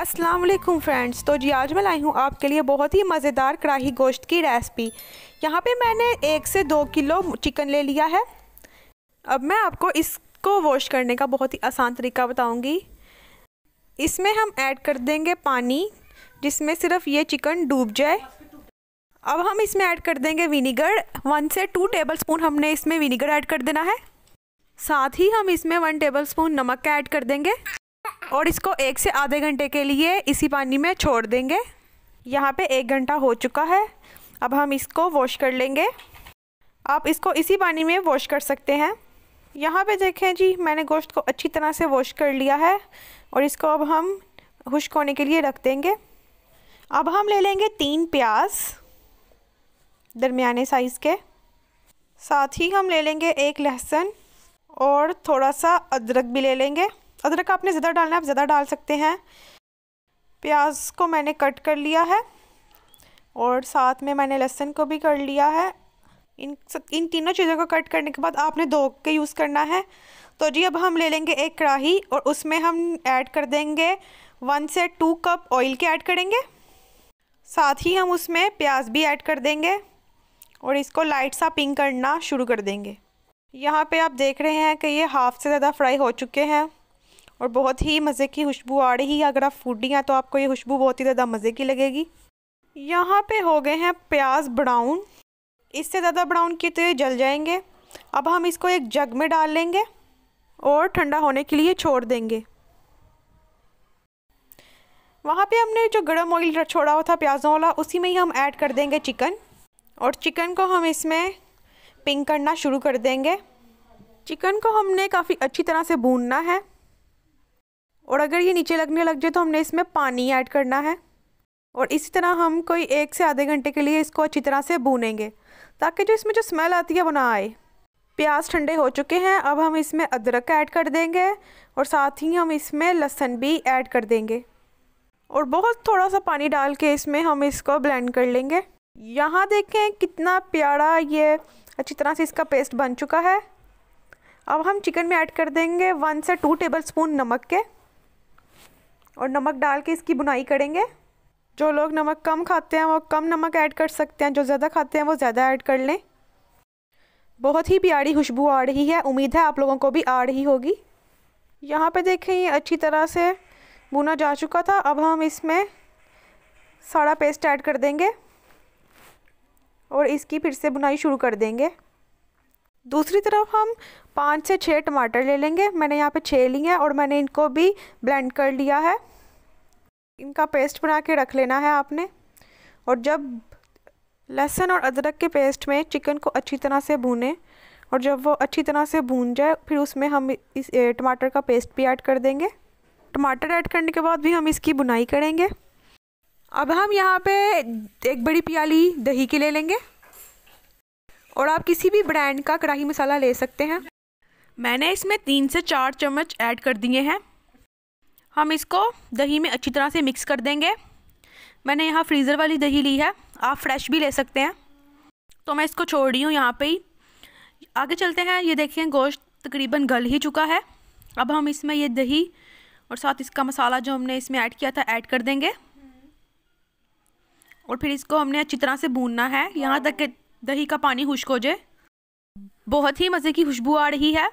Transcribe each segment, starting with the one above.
अस्सलाम वालेकुम फ्रेंड्स तो जी आज मैं लाई हूँ आपके लिए बहुत ही मज़ेदार कढ़ाही गोश्त की रेसिपी यहाँ पे मैंने एक से दो किलो चिकन ले लिया है अब मैं आपको इसको वॉश करने का बहुत ही आसान तरीका बताऊँगी इसमें हम ऐड कर देंगे पानी जिसमें सिर्फ ये चिकन डूब जाए अब हम इसमें ऐड कर देंगे विनीगर वन से टू टेबल स्पून हमने इसमें विनीगर ऐड कर देना है साथ ही हम इसमें वन टेबल स्पून नमक का ऐड कर देंगे और इसको एक से आधे घंटे के लिए इसी पानी में छोड़ देंगे यहाँ पे एक घंटा हो चुका है अब हम इसको वॉश कर लेंगे आप इसको इसी पानी में वॉश कर सकते हैं यहाँ पे देखें जी मैंने गोश्त को अच्छी तरह से वॉश कर लिया है और इसको अब हम खुश्क होने के लिए रख देंगे अब हम ले लेंगे तीन प्याज दरमियाने साइज़ के साथ ही हम ले लेंगे एक लहसुन और थोड़ा सा अदरक भी ले लेंगे अदरक आपने ज़्यादा डालना है आप ज़्यादा डाल सकते हैं प्याज को मैंने कट कर लिया है और साथ में मैंने लहसुन को भी कर लिया है इन इन तीनों चीज़ों को कट करने के बाद आपने धो के यूज़ करना है तो जी अब हम ले लेंगे एक कढ़ाही और उसमें हम ऐड कर देंगे वन से टू कप ऑयल के ऐड करेंगे साथ ही हम उसमें प्याज भी ऐड कर देंगे और इसको लाइट सा पिंक करना शुरू कर देंगे यहाँ पे आप देख रहे हैं कि ये हाफ़ से ज़्यादा फ्राई हो चुके हैं और बहुत ही मज़े की खुशबू आ रही है अगर आप फूडी हैं तो आपको ये खुशबू बहुत ही ज़्यादा मज़े की लगेगी यहाँ पे हो गए हैं प्याज ब्राउन इससे ज़्यादा ब्राउन किए तो ये जल जाएंगे अब हम इसको एक जग में डाल लेंगे और ठंडा होने के लिए छोड़ देंगे वहाँ पे हमने जो गर्म ऑयल छोड़ा हुआ था प्याज़ों वाला उसी में ही हम ऐड कर देंगे चिकन और चिकन को हम इसमें पिंक करना शुरू कर देंगे चिकन को हमने काफ़ी अच्छी तरह से भूनना है और अगर ये नीचे लगने लग जाए तो हमने इसमें पानी ऐड करना है और इसी तरह हम कोई एक से आधे घंटे के लिए इसको अच्छी तरह से भूनेंगे ताकि जो इसमें जो स्मेल आती है वो ना आए प्याज ठंडे हो चुके हैं अब हम इसमें अदरक ऐड कर देंगे और साथ ही हम इसमें लहसुन भी ऐड कर देंगे और बहुत थोड़ा सा पानी डाल के इसमें हम इसको ब्लेंड कर लेंगे यहाँ देखें कितना प्यारा ये अच्छी तरह से इसका पेस्ट बन चुका है अब हम चिकन में ऐड कर देंगे वन से टू टेबल स्पून नमक के और नमक डाल के इसकी बुनाई करेंगे जो लोग नमक कम खाते हैं वो कम नमक ऐड कर सकते हैं जो ज़्यादा खाते हैं वो ज़्यादा ऐड कर लें बहुत ही प्यारी खुशबू आ रही है उम्मीद है आप लोगों को भी आ रही होगी यहाँ पे देखें ये अच्छी तरह से बुना जा चुका था अब हम इसमें सारा पेस्ट ऐड कर देंगे और इसकी फिर से बुनाई शुरू कर देंगे दूसरी तरफ हम पाँच से छः टमाटर ले लेंगे मैंने यहाँ पे छः लिए हैं और मैंने इनको भी ब्लेंड कर लिया है इनका पेस्ट बना के रख लेना है आपने और जब लहसुन और अदरक के पेस्ट में चिकन को अच्छी तरह से भूनें और जब वो अच्छी तरह से भून जाए फिर उसमें हम इस टमाटर का पेस्ट भी ऐड कर देंगे टमाटर ऐड करने के बाद भी हम इसकी बुनाई करेंगे अब हम यहाँ पे एक बड़ी प्याली दही की ले लेंगे और आप किसी भी ब्रांड का कढ़ाई मसाला ले सकते हैं मैंने इसमें तीन से चार चम्मच ऐड कर दिए हैं हम इसको दही में अच्छी तरह से मिक्स कर देंगे मैंने यहाँ फ्रीज़र वाली दही ली है आप फ्रेश भी ले सकते हैं तो मैं इसको छोड़ रही हूँ यहाँ पे ही आगे चलते हैं ये देखिए गोश्त तकरीबन गल ही चुका है अब हम इसमें ये दही और साथ इसका मसाला जो हमने इसमें ऐड किया था ऐड कर देंगे और फिर इसको हमने अच्छी तरह से भूनना है यहाँ तक दही का पानी खुश्क हो जाए बहुत ही मज़े की खुशबू आ रही है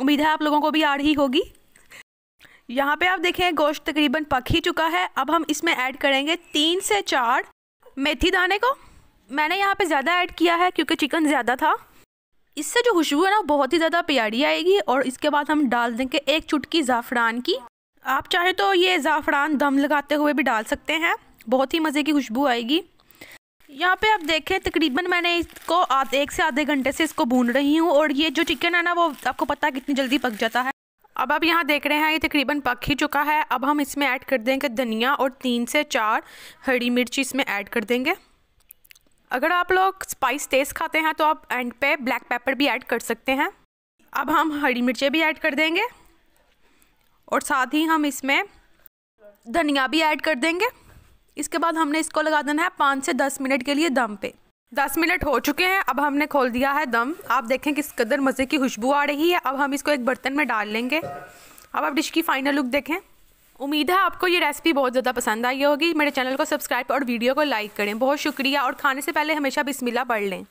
उम्मीद है आप लोगों को भी आ रही होगी यहाँ पे आप देखें गोश्त तकरीबन पक ही चुका है अब हम इसमें ऐड करेंगे तीन से चार मेथी दाने को मैंने यहाँ पे ज़्यादा ऐड किया है क्योंकि चिकन ज़्यादा था इससे जो खुशबू है ना बहुत ही ज़्यादा प्यारी आएगी और इसके बाद हम डाल देंगे एक चुटकी ज़ाफ़रान की आप चाहें तो ये ज़ाफ़रान दम लगाते हुए भी डाल सकते हैं बहुत ही मज़े की खुशबू आएगी यहाँ पे आप देखें तकरीबन मैंने इसको आध एक से आधे घंटे से इसको भून रही हूँ और ये जो चिकन है ना वो आपको पता है कितनी जल्दी पक जाता है अब आप यहाँ देख रहे हैं ये तकरीबन पक ही चुका है अब हम इसमें ऐड कर देंगे धनिया और तीन से चार हरी मिर्ची इसमें ऐड कर देंगे अगर आप लोग स्पाइस तेज़ खाते हैं तो आप एंड पे ब्लैक पेपर भी ऐड कर सकते हैं अब हम हरी मिर्चें भी ऐड कर देंगे और साथ ही हम इसमें धनिया भी ऐड कर देंगे इसके बाद हमने इसको लगा देना है पाँच से दस मिनट के लिए दम पे दस मिनट हो चुके हैं अब हमने खोल दिया है दम आप देखें किस कदर मज़े की खुशबू आ रही है अब हम इसको एक बर्तन में डाल लेंगे अब आप डिश की फाइनल लुक देखें उम्मीद है आपको ये रेसिपी बहुत ज़्यादा पसंद आई होगी मेरे चैनल को सब्सक्राइब और वीडियो को लाइक करें बहुत शुक्रिया और खाने से पहले हमेशा बिस्मिल्लाह पढ़ लें